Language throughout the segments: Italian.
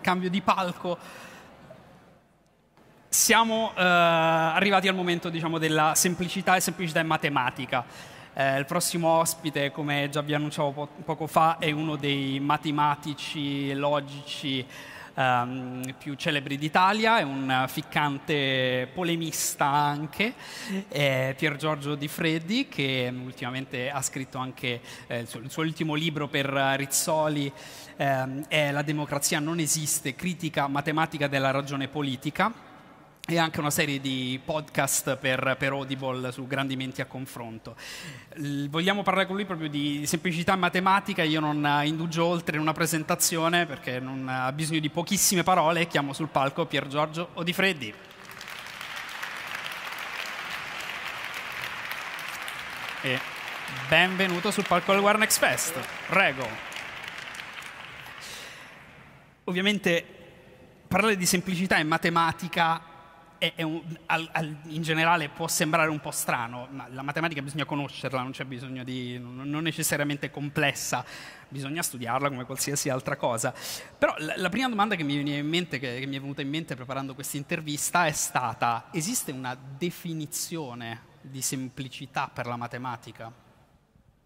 cambio di palco. Siamo eh, arrivati al momento diciamo, della semplicità e semplicità in matematica. Eh, il prossimo ospite, come già vi annunciavo po- poco fa, è uno dei matematici, logici, ehm, più celebri d'Italia, è un ficcante polemista anche, eh, Pier Giorgio Di Freddi che ultimamente ha scritto anche eh, il, suo, il, suo, ultimo libro per Rizzoli, ehm, è La democrazia non esiste, critica matematica della ragione politica e anche una serie di podcast per, per Audible su grandi menti a confronto. L vogliamo parlare con lui proprio di semplicità matematica, io non indugio oltre in una presentazione perché non ha bisogno di pochissime parole, chiamo sul palco Pier Giorgio Odifreddi. E benvenuto sul palco del Warnex Fest, prego. Ovviamente parlare di semplicità e matematica è, è un, al, al, in generale può sembrare un po' strano, ma la matematica bisogna conoscerla, non c'è bisogno di, non necessariamente complessa, bisogna studiarla come qualsiasi altra cosa. Però la, la prima domanda che mi, mente, che, che mi è venuta in mente preparando questa intervista è stata, esiste una definizione di semplicità per la matematica?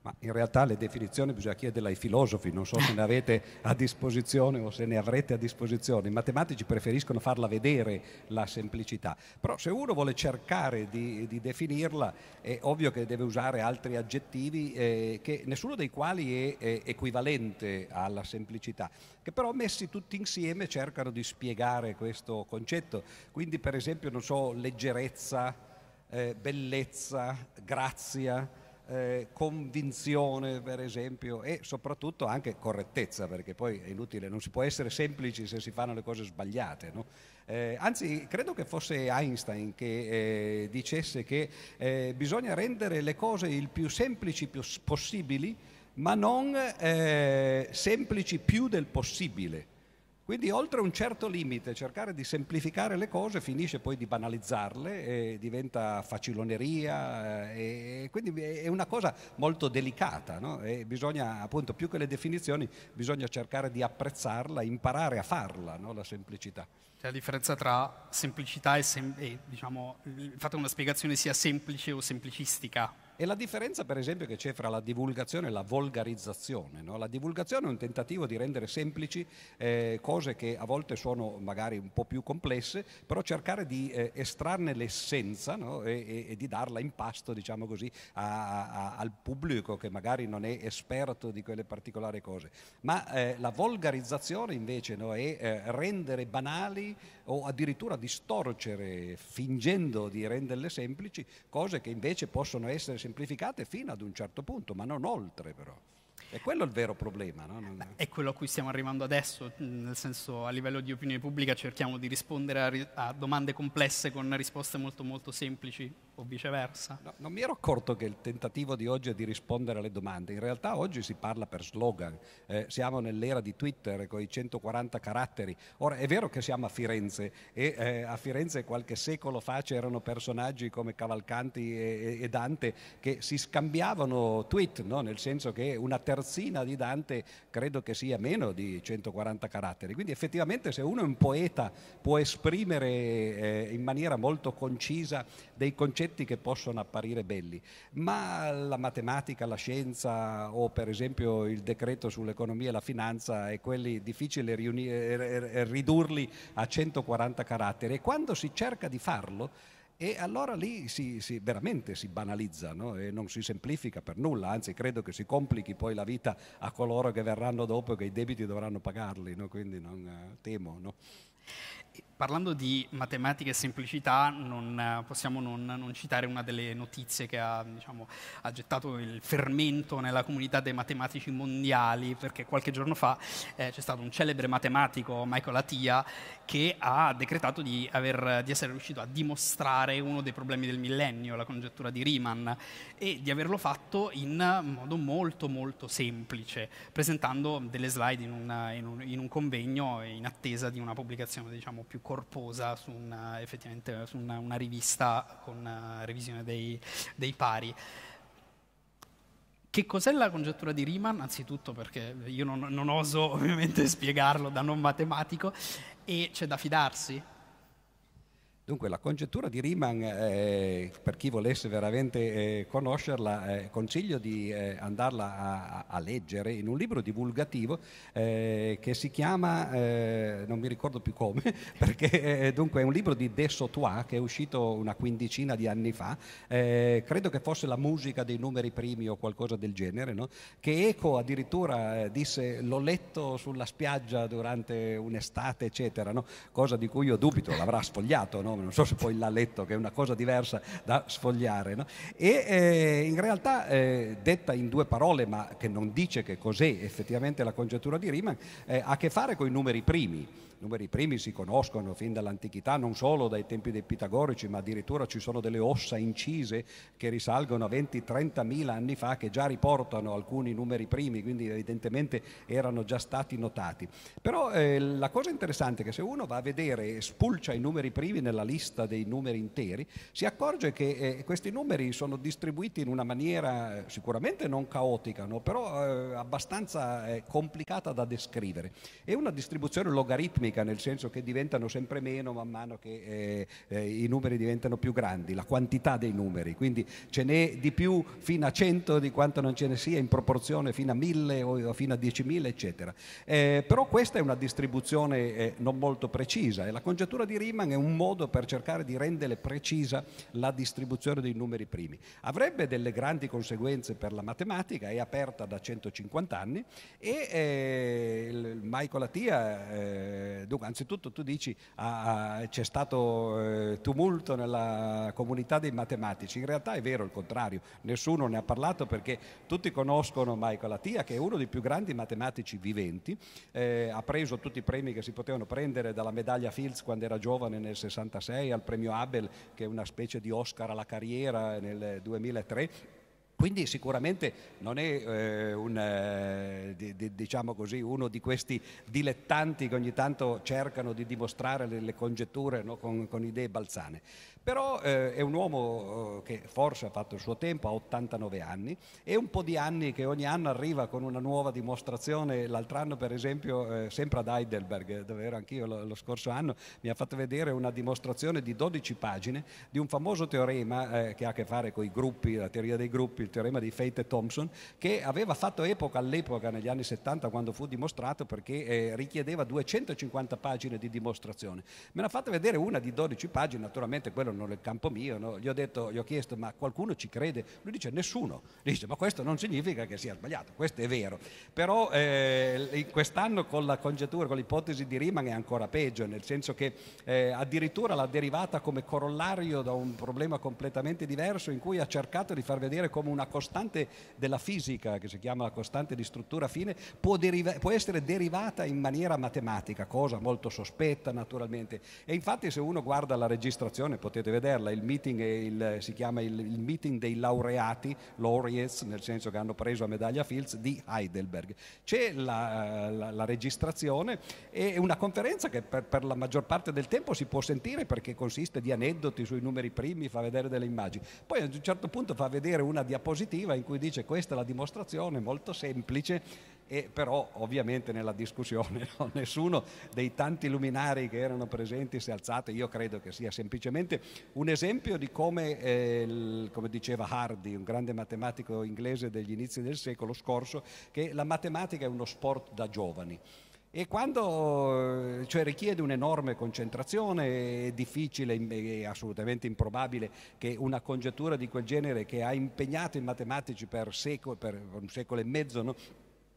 ma in realtà le definizioni bisogna chiederle ai filosofi, non so se ne avete a disposizione o se ne avrete a disposizione. I matematici preferiscono farla vedere la semplicità, però se uno vuole cercare di, di definirla è ovvio che deve usare altri aggettivi, eh, che, nessuno dei quali è, è, equivalente alla semplicità, che però messi tutti insieme cercano di spiegare questo concetto. Quindi per esempio, non so, leggerezza, eh, bellezza, grazia eh, convinzione per esempio e soprattutto anche correttezza perché poi è inutile, non si può essere semplici se si fanno le cose sbagliate. No? Eh, anzi, credo che fosse Einstein che eh, dicesse che eh, bisogna rendere le cose il più semplici più possibili ma non eh, semplici più del possibile quindi oltre un certo limite cercare di semplificare le cose finisce poi di banalizzarle diventa faciloneria eh, e quindi è una cosa molto delicata no? e bisogna appunto più che le definizioni bisogna cercare di apprezzarla, imparare a farla, no? la semplicità. C'è la differenza tra semplicità e, sem- e diciamo, il fatto che una spiegazione sia semplice o semplicistica e la differenza, per esempio, che c'è fra la divulgazione e la volgarizzazione. No? La divulgazione è un tentativo di rendere semplici eh, cose che a volte sono magari un po' più complesse, però cercare di eh, estrarne l'essenza no? e, e, e, di darla in pasto, diciamo così, a, a, al pubblico che magari non è esperto di quelle particolari cose. Ma eh, la volgarizzazione invece no? è eh, rendere banali o addirittura distorcere, fingendo di renderle semplici, cose che invece possono essere semplificate fino ad un certo punto, ma non oltre però. E quello è il vero problema. No? Non... È quello a cui stiamo arrivando adesso, nel senso a livello di opinione pubblica cerchiamo di rispondere a, a domande complesse con risposte molto molto semplici, o viceversa. No, non mi ero accorto che il tentativo di oggi è di rispondere alle domande. In realtà oggi si parla per slogan. Eh, siamo nell'era di Twitter con i 140 caratteri. Ora è vero che siamo a Firenze e eh, a Firenze qualche secolo fa c'erano personaggi come Cavalcanti e, e Dante che si scambiavano tweet, no? nel senso che una terzina di Dante credo che sia meno di 140 caratteri. Quindi effettivamente se uno è un poeta può esprimere eh, in maniera molto concisa dei concetti oggetti che possono apparire belli, ma la matematica, la scienza o per esempio il decreto sull'economia e la finanza è quelli difficili riunire, eh, ridurli a 140 caratteri e quando si cerca di farlo e allora lì si, si, veramente si banalizza no? e non si semplifica per nulla, anzi credo che si complichi poi la vita a coloro che verranno dopo e che i debiti dovranno pagarli, no? quindi non eh, temo. No? Parlando di matematica e semplicità, non eh, possiamo non, non citare una delle notizie che ha, diciamo, ha, gettato il fermento nella comunità dei matematici mondiali, perché qualche giorno fa eh, c'è stato un celebre matematico, Michael Attia, che ha decretato di, aver, di, essere riuscito a dimostrare uno dei problemi del millennio, la congettura di Riemann, e di averlo fatto in modo molto molto semplice, presentando delle slide in, una, in, un, in un, convegno in attesa di una pubblicazione diciamo, più corposa su una, effettivamente su una, una rivista con una eh, revisione dei, dei pari. Che cos'è la congettura di Riemann? Anzitutto perché io non, non, oso ovviamente spiegarlo da non matematico e c'è da fidarsi Dunque la congettura di Riemann, eh, per chi volesse veramente eh, conoscerla, eh, consiglio di eh, andarla a, a, leggere in un libro divulgativo eh, che si chiama, eh, non mi ricordo più come, perché dunque è un libro di De Sautois che è uscito una quindicina di anni fa, credo che fosse la musica dei numeri primi o qualcosa del genere, no? che Eco addirittura disse l'ho letto sulla spiaggia durante un'estate, eccetera, no? cosa di cui io dubito, l'avrà sfogliato. No? fenomeno, non so se poi l'ha letto, che è una cosa diversa da sfogliare, no? e eh, in realtà eh, detta in due parole, ma che non dice che cos'è effettivamente la congettura di Riemann, eh, ha a che fare con i numeri primi numeri primi si conoscono fin dall'antichità, non solo dai tempi dei pitagorici, ma addirittura ci sono delle ossa incise che risalgono a 20-30 mila anni fa che già riportano alcuni numeri primi, quindi evidentemente erano già stati notati. Però eh, la cosa interessante è che se uno va a vedere e spulcia i numeri primi nella lista dei numeri interi, si accorge che eh, questi numeri sono distribuiti in una maniera eh, sicuramente non caotica, no? però eh, abbastanza eh, complicata da descrivere. È una distribuzione logaritmica dinamica, nel senso che diventano sempre meno man mano che eh, eh, i numeri diventano più grandi, la quantità dei numeri, quindi ce n'è di più fino a 100 di quanto non ce ne sia in proporzione fino a 1000 o fino a 10.000 eccetera. Eh, però questa è una distribuzione eh, non molto precisa e la congettura di Riemann è un modo per cercare di rendere precisa la distribuzione dei numeri primi. Avrebbe delle grandi conseguenze per la matematica, è aperta da 150 anni e eh, Michael Attia eh, dunque, anzitutto tu dici che ah, ah, c'è stato eh, tumulto nella comunità dei matematici, in realtà è vero il contrario, nessuno ne ha parlato perché tutti conoscono Michael Attia che è uno dei più grandi matematici viventi, eh, ha preso tutti i premi che si potevano prendere dalla medaglia Fields quando era giovane nel 66 al premio Abel che è una specie di Oscar alla carriera nel 2003 quindi sicuramente non è eh, un, eh, di, di, diciamo così, uno di questi dilettanti che ogni tanto cercano di dimostrare le, le congetture no, con, con, idee balzane. Però eh, è un uomo eh, che forse ha fatto il suo tempo, ha 89 anni, e un po' di anni che ogni anno arriva con una nuova dimostrazione. L'altro anno per esempio, eh, sempre ad Heidelberg, dove ero anch'io lo, lo, scorso anno, mi ha fatto vedere una dimostrazione di 12 pagine di un famoso teorema eh, che ha a che fare con i gruppi, la teoria dei gruppi il teorema di Fate e Thompson, che aveva fatto epoca all'epoca negli anni 70 quando fu dimostrato perché eh, richiedeva 250 pagine di dimostrazione. Me l'ha fatta vedere una di 12 pagine, naturalmente quello non è il campo mio, no? gli, ho detto, gli ho chiesto ma qualcuno ci crede? Lui dice nessuno, dice ma questo non significa che sia sbagliato, questo è vero. Però eh, quest'anno con la congettura, con l'ipotesi di Riemann è ancora peggio, nel senso che eh, addirittura l'ha derivata come corollario da un problema completamente diverso in cui ha cercato di far vedere come un una costante della fisica che si chiama la costante di struttura fine, può, deriva- può essere derivata in maniera matematica, cosa molto sospetta naturalmente. E infatti se uno guarda la registrazione potete vederla, il meeting il, si chiama il, il, meeting dei laureati, laureates nel senso che hanno preso la medaglia Fields di Heidelberg. C'è la, la, la registrazione e una conferenza che per, per la maggior parte del tempo si può sentire perché consiste di aneddoti sui numeri primi, fa vedere delle immagini. Poi a un certo punto fa vedere una diapositiva diapositiva in cui dice questa è la dimostrazione molto semplice e però ovviamente nella discussione no? nessuno dei tanti luminari che erano presenti si è alzato, io credo che sia semplicemente un esempio di come, eh, il, come diceva Hardy, un grande matematico inglese degli inizi del secolo scorso, che la matematica è uno sport da giovani e quando eh, cioè, richiede un'enorme concentrazione, è difficile e assolutamente improbabile che una congettura di quel genere che ha impegnato i matematici per, secolo, per un secolo e mezzo no?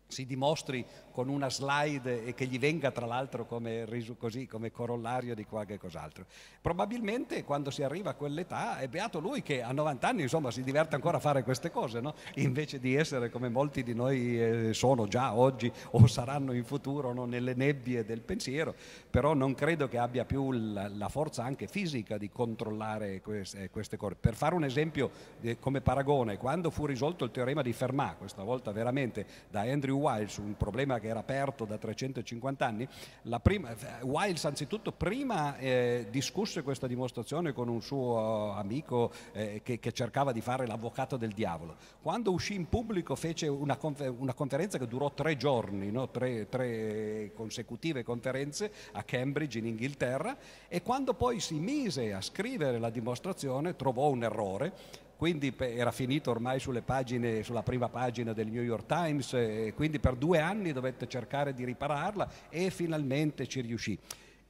si dimostri con una slide e che gli venga tra l'altro come, così, come corollario di qualche cos'altro. Probabilmente quando si arriva a quell'età è beato lui che a 90 anni insomma, si diverte ancora a fare queste cose, no? invece di essere come molti di noi eh, sono già oggi o saranno in futuro no? nelle nebbie del pensiero, però non credo che abbia più la, la forza anche fisica di controllare queste, eh, queste, cose. Per fare un esempio eh, come paragone, quando fu risolto il teorema di Fermat, questa volta veramente da Andrew Wiles, un problema che era aperto da 350 anni, prima, Wiles anzitutto prima eh, discusse questa dimostrazione con un suo amico eh, che, che, cercava di fare l'avvocato del diavolo. Quando uscì in pubblico fece una, confer- una conferenza che durò tre giorni, no? tre, tre consecutive conferenze a Cambridge in Inghilterra e quando poi si mise a scrivere la dimostrazione trovò un errore quindi era finito ormai pagine, sulla prima pagina del New York Times, e quindi per due anni dovette cercare di ripararla e finalmente ci riuscì.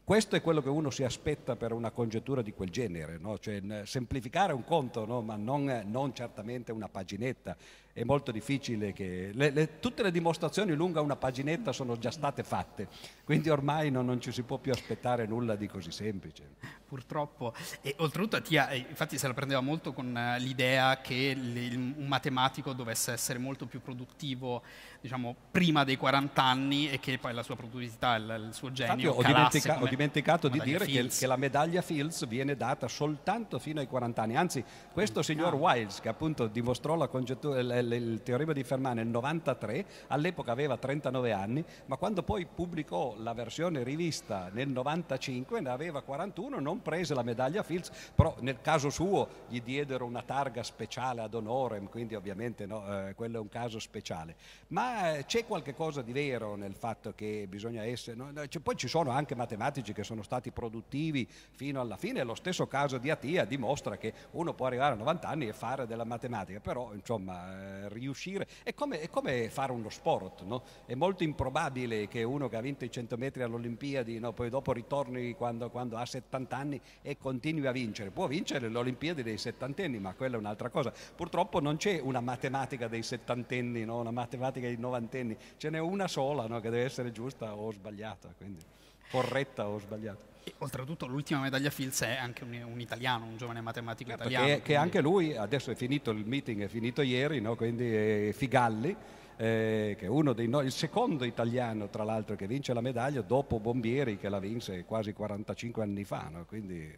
Questo è quello che uno si aspetta per una congettura di quel genere, no? cioè, semplificare un conto, no? ma non, non certamente una paginetta è molto difficile che... Le, le, tutte le dimostrazioni lunga una paginetta sono già state fatte, quindi ormai non, non ci si può più aspettare nulla di così semplice. Purtroppo, e oltretutto Tia, eh, infatti se la prendeva molto con eh, l'idea che le, un matematico dovesse essere molto più produttivo diciamo, prima dei 40 anni e che poi la sua produttività, il, il suo genio... Infatti, ho, dimentica- come, ho, dimenticato di dire che, che, la medaglia Fields viene data soltanto fino ai 40 anni, anzi questo ah. signor Wiles che appunto dimostrò la congettura il teorema di Fermat nel 93, all'epoca aveva 39 anni, ma quando poi pubblicò la versione rivista nel 95 ne aveva 41, non prese la medaglia Fields, però nel caso suo gli diedero una targa speciale ad honorem, quindi ovviamente no, eh, quello è un caso speciale. Ma eh, c'è qualche cosa di vero nel fatto che bisogna essere... No? Poi ci sono anche matematici che sono stati produttivi fino alla fine, lo stesso caso di Atia dimostra che uno può arrivare a 90 anni e fare della matematica, però insomma eh, eh, riuscire. È come, è come, fare uno sport, no? È molto improbabile che uno che ha vinto i 100 metri alle Olimpiadi, no? poi dopo ritorni quando, quando, ha 70 anni e continui a vincere. Può vincere le Olimpiadi dei settantenni, ma quella è un'altra cosa. Purtroppo non c'è una matematica dei settantenni, no? una matematica dei novantenni, ce n'è una sola che deve essere giusta o sbagliata, quindi corretta o sbagliata oltretutto l'ultima medaglia Fields è anche un, un italiano, un giovane matematico certo, italiano. Che, quindi... che, anche lui, adesso è finito il meeting, è finito ieri, no? quindi Figalli, eh, che è uno dei no, il secondo italiano tra l'altro che vince la medaglia dopo Bombieri che la vinse quasi 45 anni fa. No? Quindi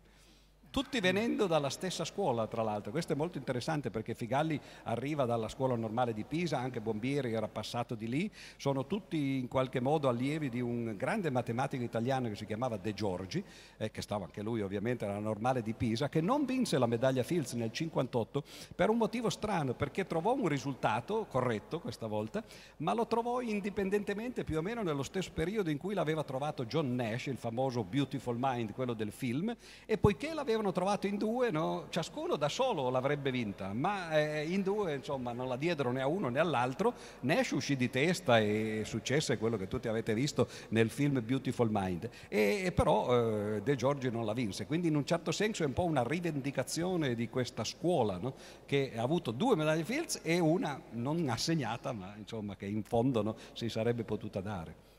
tutti venendo dalla stessa scuola tra l'altro, questo è molto interessante perché Figalli arriva dalla scuola normale di Pisa, anche Bombieri era passato di lì, sono tutti in qualche modo allievi di un grande matematico italiano che si chiamava De Giorgi, eh, che stava anche lui ovviamente alla normale di Pisa, che non vinse la medaglia Fields nel 58 per un motivo strano, perché trovò un risultato corretto questa volta, ma lo trovò indipendentemente più o meno nello stesso periodo in cui l'aveva trovato John Nash, il famoso Beautiful Mind, quello del film, e poiché l'aveva avevano trovato in due, no? ciascuno da solo l'avrebbe vinta, ma eh, in due insomma, non la diedero né a uno né all'altro, Nash uscì di testa e successe quello che tutti avete visto nel film Beautiful Mind, e, e però eh, De Giorgi non la vinse, quindi in un certo senso è un po' una rivendicazione di questa scuola no? che ha avuto due medaglie Fields e una non assegnata, ma insomma, che in fondo no, si sarebbe potuta dare.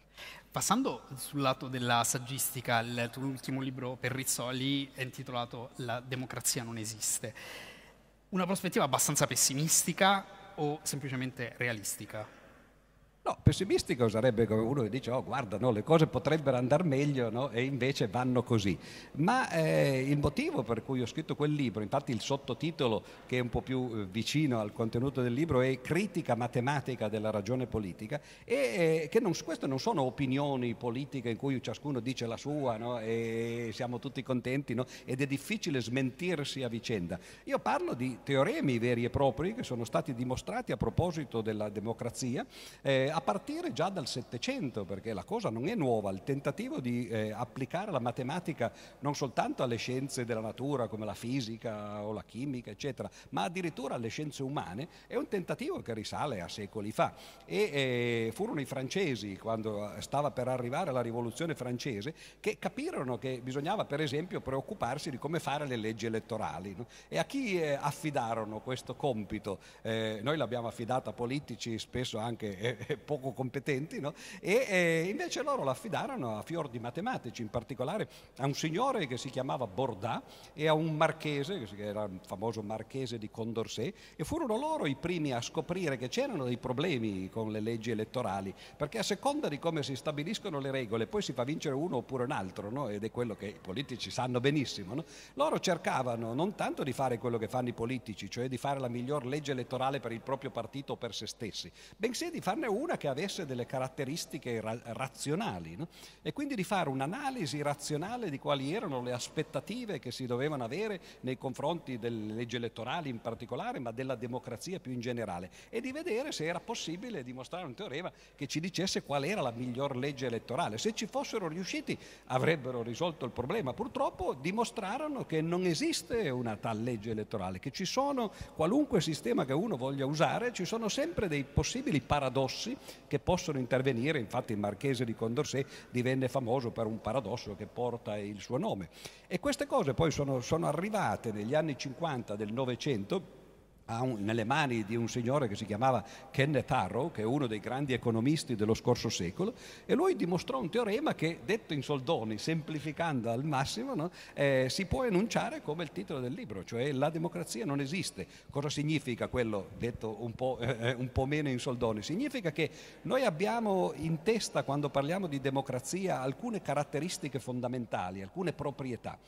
Passando sul lato della saggistica, il tuo ultimo libro per Rizzoli è intitolato La democrazia non esiste. Una prospettiva abbastanza pessimistica o semplicemente realistica? No, pessimistico sarebbe come uno che dice, oh guarda, no, le cose potrebbero andare meglio no? e invece vanno così. Ma eh, il motivo per cui ho scritto quel libro, infatti il sottotitolo che è un po' più eh, vicino al contenuto del libro è Critica matematica della ragione politica, e eh, che non, queste non sono opinioni politiche in cui ciascuno dice la sua no? e siamo tutti contenti ed è difficile smentirsi a vicenda. Io parlo di teoremi veri e propri che sono stati dimostrati a proposito della democrazia eh, a partire già dal Settecento, perché la cosa non è nuova, il tentativo di eh, applicare la matematica non soltanto alle scienze della natura come la fisica o la chimica, eccetera, ma addirittura alle scienze umane, è un tentativo che risale a secoli fa. E eh, furono i francesi, quando eh, stava per arrivare la rivoluzione francese, che capirono che bisognava per esempio preoccuparsi di come fare le leggi elettorali. No? E a chi eh, affidarono questo compito? Eh, noi l'abbiamo affidato a politici spesso anche eh, poco competenti, no? e eh, invece loro l'affidarono a fior di matematici, in particolare a un signore che si chiamava Bordat e a un marchese, che era il famoso marchese di Condorcet, e furono loro i primi a scoprire che c'erano dei problemi con le leggi elettorali, perché a seconda di come si stabiliscono le regole, poi si fa vincere uno oppure un altro, no? ed è quello che i politici sanno benissimo. No? Loro cercavano non tanto di fare quello che fanno i politici, cioè di fare la miglior legge elettorale per il proprio partito o per se stessi, bensì di farne una una che avesse delle caratteristiche ra- razionali no? e quindi di fare un'analisi razionale di quali erano le aspettative che si dovevano avere nei confronti delle leggi elettorali in particolare, ma della democrazia più in generale e di vedere se era possibile dimostrare un teorema che ci dicesse qual era la miglior legge elettorale. Se ci fossero riusciti avrebbero risolto il problema. Purtroppo dimostrarono che non esiste una tal legge elettorale, che ci sono qualunque sistema che uno voglia usare, ci sono sempre dei possibili paradossi che possono intervenire, infatti il marchese di Condorcet divenne famoso per un paradosso che porta il suo nome. E queste cose poi sono, sono arrivate negli anni 50 del Novecento un, nelle mani di un signore che si chiamava Kenneth Arrow, che è uno dei grandi economisti dello scorso secolo, e lui dimostrò un teorema che, detto in soldoni, semplificando al massimo, no, eh, si può enunciare come il titolo del libro, cioè la democrazia non esiste. Cosa significa quello, detto un po', eh, eh un po meno in soldoni? Significa che noi abbiamo in testa, quando parliamo di democrazia, alcune caratteristiche fondamentali, alcune proprietà.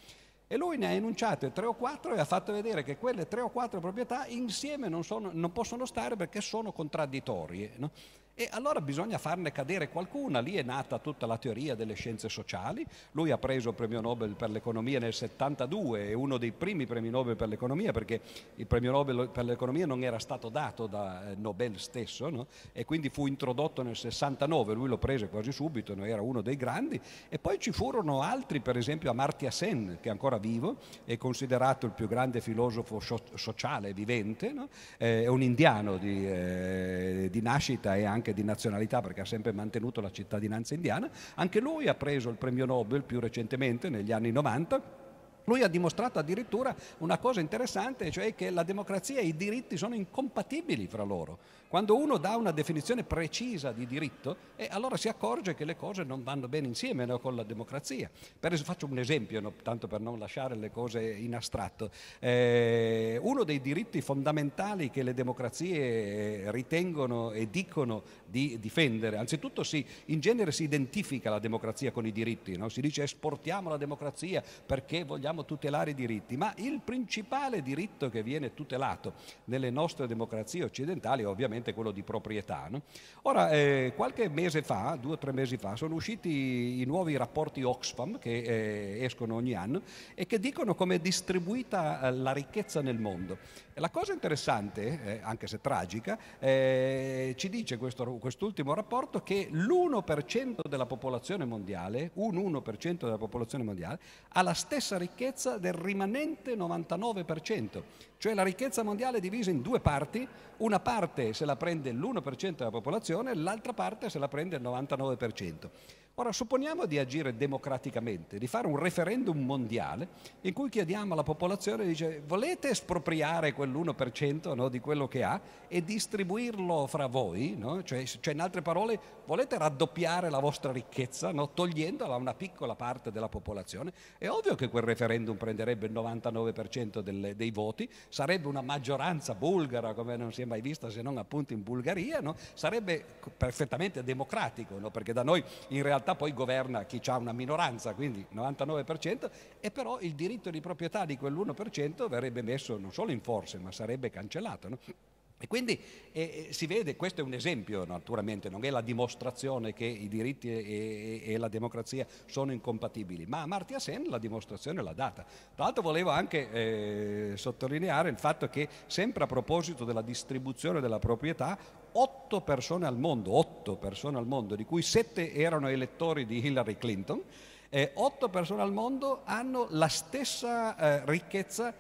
E lui ne ha enunciate tre o quattro e ha fatto vedere che quelle tre o quattro proprietà insieme non, sono, non possono stare perché sono contraddittorie. No? E allora bisogna farne cadere qualcuna, lì è nata tutta la teoria delle scienze sociali, lui ha preso il premio Nobel per l'economia nel 72, è uno dei primi premi Nobel per l'economia perché il premio Nobel per l'economia non era stato dato da eh, Nobel stesso no? e quindi fu introdotto nel 69, lui lo prese quasi subito, era uno dei grandi e poi ci furono altri, per esempio Amartya Sen che è ancora vivo, è considerato il più grande filosofo sociale vivente, no? Eh, è un indiano di, eh, di nascita e anche anche di nazionalità perché ha sempre mantenuto la cittadinanza indiana, anche lui ha preso il premio Nobel più recentemente negli anni 90. Lui ha dimostrato addirittura una cosa interessante, cioè che la democrazia e i diritti sono incompatibili fra loro. Quando uno dà una definizione precisa di diritto, eh, allora si accorge che le cose non vanno bene insieme no, con la democrazia. Per, faccio un esempio, no, tanto per non lasciare le cose in astratto. Eh, uno dei diritti fondamentali che le democrazie eh, ritengono e dicono di difendere, anzitutto si, in genere si identifica la democrazia con i diritti, no? si dice esportiamo la democrazia perché vogliamo tutelare i diritti, ma il principale diritto che viene tutelato nelle nostre democrazie occidentali ovviamente chiaramente quello di proprietà. No? Ora, eh, qualche mese fa, due o tre mesi fa, sono usciti i nuovi rapporti Oxfam che eh, escono ogni anno e che dicono come è distribuita eh, la ricchezza nel mondo. E la cosa interessante, eh, anche se tragica, eh, ci dice questo, quest'ultimo rapporto che l'1% della popolazione mondiale, un 1% della popolazione mondiale, ha la stessa ricchezza del rimanente 99%, cioè la ricchezza mondiale è divisa in due parti, una parte se la la prende l'1% della popolazione, l'altra parte se la prende il 99%. Ora supponiamo di agire democraticamente, di fare un referendum mondiale in cui chiediamo alla popolazione, dice, volete espropriare quell'1% no, di quello che ha e distribuirlo fra voi? No? Cioè, cioè, in altre parole, volete raddoppiare la vostra ricchezza no? togliendola a una piccola parte della popolazione? È ovvio che quel referendum prenderebbe il 99% del, dei voti, sarebbe una maggioranza bulgara come non si è mai vista se non appunto in Bulgaria, sarebbe perfettamente democratico perché da noi in realtà realtà poi governa chi ha una minoranza, quindi 99%, e però il diritto di proprietà di quell'1% verrebbe messo non solo in forse, ma sarebbe cancellato. No? E quindi eh, eh, si vede, questo è un esempio naturalmente, non è la dimostrazione che i diritti e, e, e la democrazia sono incompatibili, ma Martia Sen la dimostrazione l'ha data. Tra l'altro volevo anche eh, sottolineare il fatto che sempre a proposito della distribuzione della proprietà, otto persone al mondo, otto persone al mondo, di cui sette erano elettori di Hillary Clinton, eh, persone al mondo hanno la stessa eh, ricchezza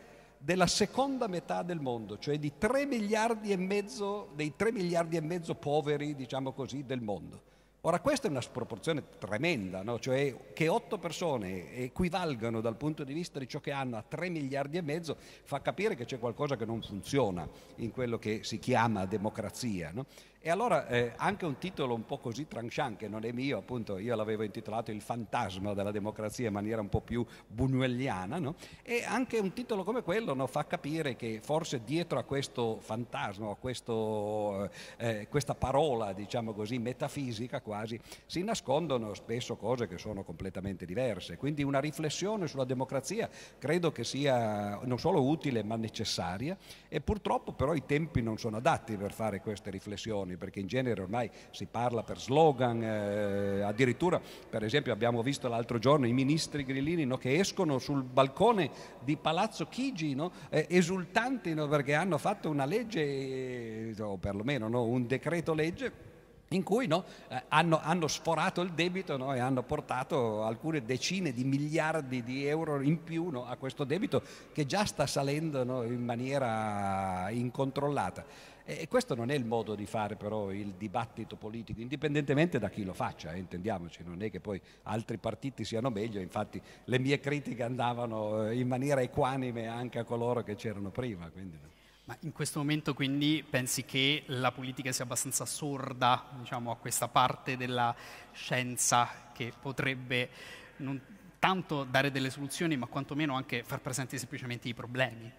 della seconda metà del mondo, cioè di 3 miliardi e mezzo, dei 3 miliardi e mezzo poveri, diciamo così, del mondo. Ora questa è una sproporzione tremenda, no? cioè che 8 persone equivalgano dal punto di vista di ciò che hanno a 3 miliardi e mezzo fa capire che c'è qualcosa che non funziona in quello che si chiama democrazia. No? E allora eh, anche un titolo un po' così tranchant, che non è mio, appunto io l'avevo intitolato Il fantasma della democrazia in maniera un po' più bunuelliana, no? e anche un titolo come quello no, fa capire che forse dietro a questo fantasma, a questo, eh, eh questa parola, diciamo così, metafisica quasi, si nascondono spesso cose che sono completamente diverse. Quindi una riflessione sulla democrazia credo che sia non solo utile ma necessaria e purtroppo però i tempi non sono adatti per fare queste riflessioni azioni, perché in genere ormai si parla per slogan, eh, addirittura per esempio abbiamo visto l'altro giorno i ministri grillini no, che escono sul balcone di Palazzo Chigi no, eh, esultanti no, perché hanno fatto una legge, eh, o perlomeno un decreto legge in cui no, eh, hanno, hanno, sforato il debito no, e hanno portato alcune decine di miliardi di euro in più no, a questo debito che già sta salendo in maniera incontrollata. E questo non è il modo di fare però il dibattito politico, indipendentemente da chi lo faccia, eh, intendiamoci, non è che poi altri partiti siano meglio, infatti le mie critiche andavano eh, in maniera equanime anche a coloro che c'erano prima. Quindi. Ma in questo momento quindi pensi che la politica sia abbastanza sorda diciamo, a questa parte della scienza che potrebbe non tanto dare delle soluzioni, ma quantomeno anche far presenti semplicemente i problemi?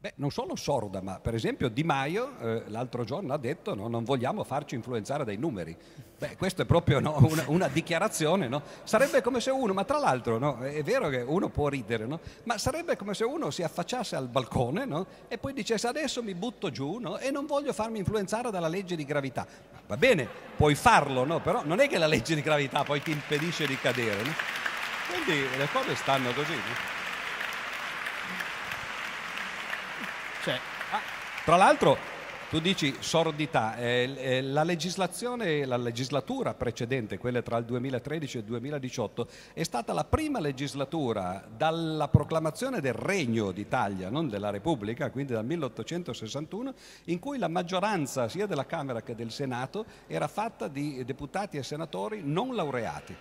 Beh, non solo sorda, ma per esempio Di Maio eh, l'altro giorno ha detto no, non vogliamo farci influenzare dai numeri. Beh, questa è proprio no, una, una, dichiarazione, no? Sarebbe come se uno, ma tra l'altro è vero che uno può ridere, ma sarebbe come se uno si affacciasse al balcone e poi dicesse adesso mi butto giù e non voglio farmi influenzare dalla legge di gravità. Va bene, puoi farlo, però non è che la legge di gravità poi ti impedisce di cadere. Quindi le cose stanno così. Tra l'altro, tu dici sordità, eh, eh, la legislazione, la legislatura precedente, quella tra il 2013 e il 2018, è stata la prima legislatura dalla proclamazione del Regno d'Italia, non della Repubblica, quindi dal 1861, in cui la maggioranza sia della Camera che del Senato era fatta di deputati e senatori non laureati.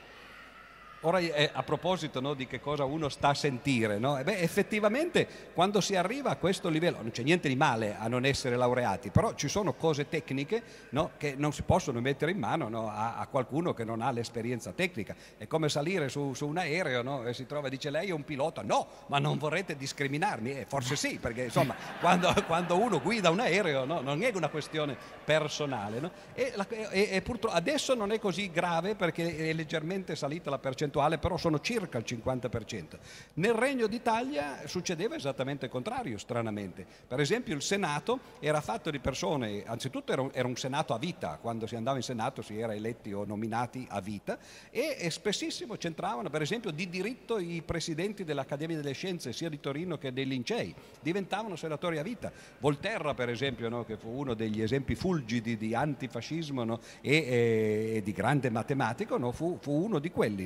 Ora eh, a proposito no, di che cosa uno sta a sentire, no? Eh, beh, effettivamente quando si arriva a questo livello non c'è niente di male a non essere laureati, però ci sono cose tecniche no, che non si possono mettere in mano a, a, qualcuno che non ha l'esperienza tecnica. È come salire su, su un aereo e si trova e dice lei è un pilota, no, ma non vorrete discriminarmi? Eh, forse sì, perché insomma quando, quando, uno guida un aereo non è una questione personale. E, la, e, e purtroppo adesso non è così grave perché è leggermente salita la percentuale percentuale, però sono circa il 50%. Nel Regno d'Italia succedeva esattamente il contrario, stranamente. Per esempio il Senato era fatto di persone, anzitutto era un, era un Senato a vita, quando si andava in Senato si era eletti o nominati a vita e, e spessissimo c'entravano per esempio di diritto i presidenti dell'Accademia delle Scienze sia di Torino che dei Lincei, diventavano senatori a vita. Volterra per esempio, no, che fu uno degli esempi fulgidi di antifascismo no, e, e, e, di grande matematico, no, fu, fu, uno di quelli.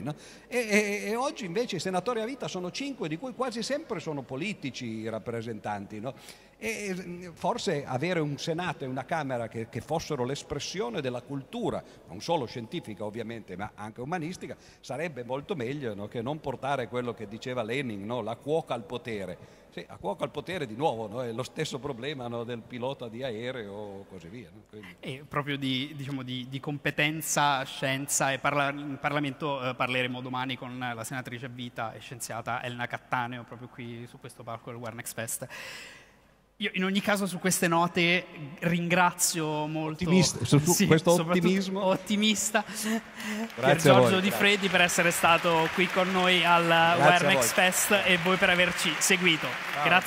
E, e, e, oggi invece i senatori a vita sono cinque, di cui quasi sempre sono politici i rappresentanti. No? E forse avere un Senato e una Camera che, che, fossero l'espressione della cultura, non solo scientifica ovviamente, ma anche umanistica, sarebbe molto meglio no? che non portare quello che diceva Lenin, no? la cuoca al potere sì, a cuoco al potere di nuovo, no? è lo stesso problema no? del pilota di aereo o così via. No? E proprio di, diciamo, di, di, competenza, scienza e parla- in Parlamento eh, parleremo domani con la senatrice a vita e scienziata Elena Cattaneo proprio qui su questo palco del Warnex Fest. Io in ogni caso su queste note ringrazio molto ottimista, su, su sì, questo ottimismo ottimista Grazie Giorgio Di Freddi per essere stato qui con noi al Grazie Fest e voi per averci seguito. Ciao. Grazie.